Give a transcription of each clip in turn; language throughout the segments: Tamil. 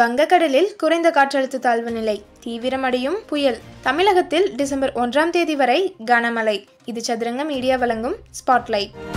வங்கக்கடலில் குறைந்த காற்றழுத்த தாழ்வு நிலை தீவிரமடையும் புயல் தமிழகத்தில் டிசம்பர் ஒன்றாம் தேதி வரை கனமழை இது சதுரங்க மீடியா வழங்கும் ஸ்பாட்லைட்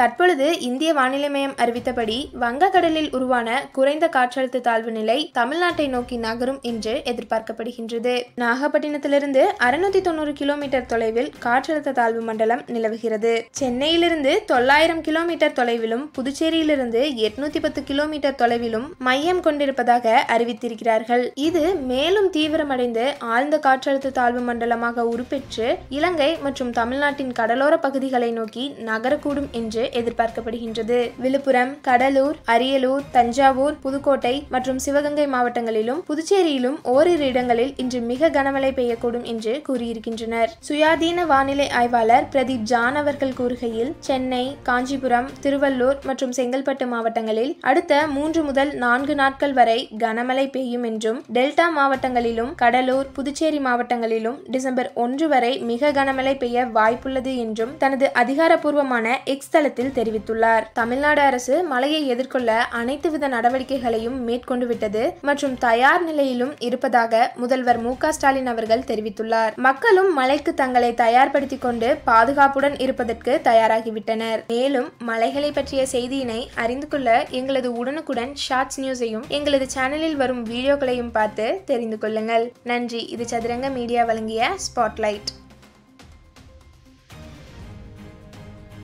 தற்பொழுது இந்திய வானிலை மையம் அறிவித்தபடி வங்கக்கடலில் உருவான குறைந்த காற்றழுத்த தாழ்வு நிலை தமிழ்நாட்டை நோக்கி நகரும் என்று எதிர்பார்க்கப்படுகின்றது நாகப்பட்டினத்திலிருந்து அறுநூத்தி தொண்ணூறு கிலோமீட்டர் தொலைவில் காற்றழுத்த தாழ்வு மண்டலம் நிலவுகிறது சென்னையிலிருந்து தொள்ளாயிரம் கிலோமீட்டர் தொலைவிலும் புதுச்சேரியிலிருந்து எட்நூத்தி பத்து கிலோமீட்டர் தொலைவிலும் மையம் கொண்டிருப்பதாக அறிவித்திருக்கிறார்கள் இது மேலும் தீவிரமடைந்து ஆழ்ந்த காற்றழுத்த தாழ்வு மண்டலமாக உருப்பெற்று இலங்கை மற்றும் தமிழ்நாட்டின் கடலோர பகுதிகளை நோக்கி நகரக்கூடும் என்று எதிர்பார்க்கப்படுகின்றது விழுப்புரம் கடலூர் அரியலூர் தஞ்சாவூர் புதுக்கோட்டை மற்றும் சிவகங்கை மாவட்டங்களிலும் புதுச்சேரியிலும் ஓரிரு இடங்களில் இன்று மிக கனமழை பெய்யக்கூடும் என்று கூறியிருக்கின்றனர் சுயாதீன வானிலை ஆய்வாளர் பிரதீப் ஜான் அவர்கள் கூறுகையில் சென்னை காஞ்சிபுரம் திருவள்ளூர் மற்றும் செங்கல்பட்டு மாவட்டங்களில் அடுத்த மூன்று முதல் நான்கு நாட்கள் வரை கனமழை பெய்யும் என்றும் டெல்டா மாவட்டங்களிலும் கடலூர் புதுச்சேரி மாவட்டங்களிலும் டிசம்பர் ஒன்று வரை மிக கனமழை பெய்ய வாய்ப்புள்ளது என்றும் தனது அதிகாரப்பூர்வமான எக்ஸ் தளத்தில் கடிதத்தில் தெரிவித்துள்ளார் தமிழ்நாடு அரசு மழையை எதிர்கொள்ள அனைத்து வித நடவடிக்கைகளையும் மேற்கொண்டு விட்டது மற்றும் தயார் நிலையிலும் இருப்பதாக முதல்வர் மு ஸ்டாலின் அவர்கள் தெரிவித்துள்ளார் மக்களும் மழைக்கு தங்களை தயார்படுத்திக் கொண்டு பாதுகாப்புடன் இருப்பதற்கு தயாராகிவிட்டனர் மேலும் மலைகளை பற்றிய செய்தியினை அறிந்து கொள்ள எங்களது உடனுக்குடன் ஷார்ட்ஸ் நியூஸையும் எங்களது சேனலில் வரும் வீடியோக்களையும் பார்த்து தெரிந்து கொள்ளுங்கள் நன்றி இது சதுரங்க மீடியா வழங்கிய ஸ்பாட்லைட்